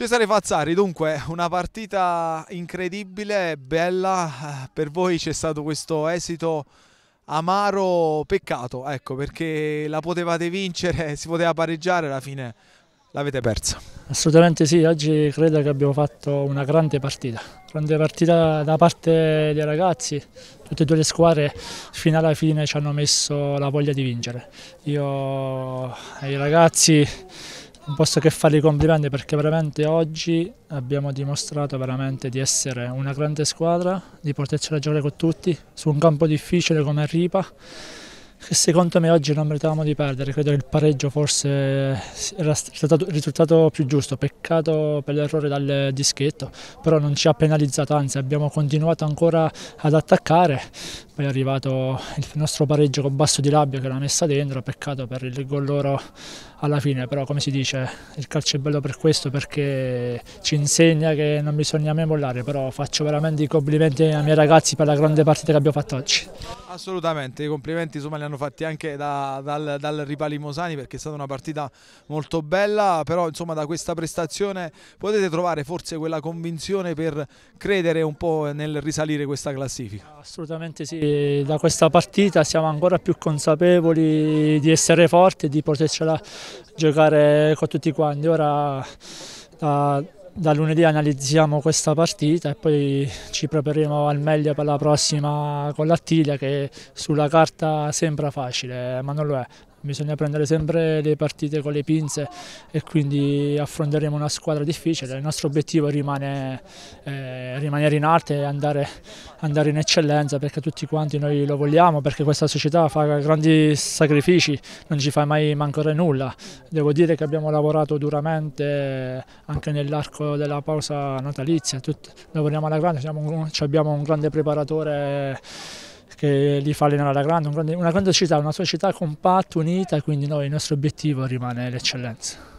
Cesare Fazzari, dunque una partita incredibile, bella, per voi c'è stato questo esito amaro, peccato, ecco perché la potevate vincere, si poteva pareggiare, alla fine l'avete persa. Assolutamente sì, oggi credo che abbiamo fatto una grande partita, grande partita da parte dei ragazzi, tutte e due le squadre fino alla fine ci hanno messo la voglia di vincere. Io e i ragazzi non posso che fargli complimenti perché veramente oggi abbiamo dimostrato veramente di essere una grande squadra, di poterci giocare con tutti su un campo difficile come Ripa che secondo me oggi non meritavamo di perdere, credo che il pareggio forse era stato il risultato più giusto, peccato per l'errore dal dischetto, però non ci ha penalizzato, anzi abbiamo continuato ancora ad attaccare, poi è arrivato il nostro pareggio con Basso di Labbia che l'ha messa dentro, peccato per il gol loro alla fine, però come si dice il calcio è bello per questo perché ci insegna che non bisogna mai mollare, però faccio veramente i complimenti ai miei ragazzi per la grande partita che abbiamo fatto oggi. Assolutamente, i complimenti insomma li hanno fatti anche da, dal, dal Ripali Mosani perché è stata una partita molto bella, però insomma da questa prestazione potete trovare forse quella convinzione per credere un po' nel risalire questa classifica. Assolutamente sì, da questa partita siamo ancora più consapevoli di essere forti e di potercela giocare con tutti quanti. Ora da, da lunedì analizziamo questa partita e poi ci prepareremo al meglio per la prossima con l'Attilia che sulla carta sembra facile ma non lo è, bisogna prendere sempre le partite con le pinze e quindi affronteremo una squadra difficile. Il nostro obiettivo rimane eh, rimanere in arte e andare, andare, in eccellenza perché tutti quanti noi lo vogliamo, perché questa società fa grandi sacrifici, non ci fa mai mancare nulla. Devo dire che abbiamo lavorato duramente eh, anche nell'arco della pausa natalizia, Tut lavoriamo alla grande, un, abbiamo un grande preparatore che li fa allenare alla grande, una grande città, una sua città compatta, unita, quindi noi, il nostro obiettivo rimane l'eccellenza.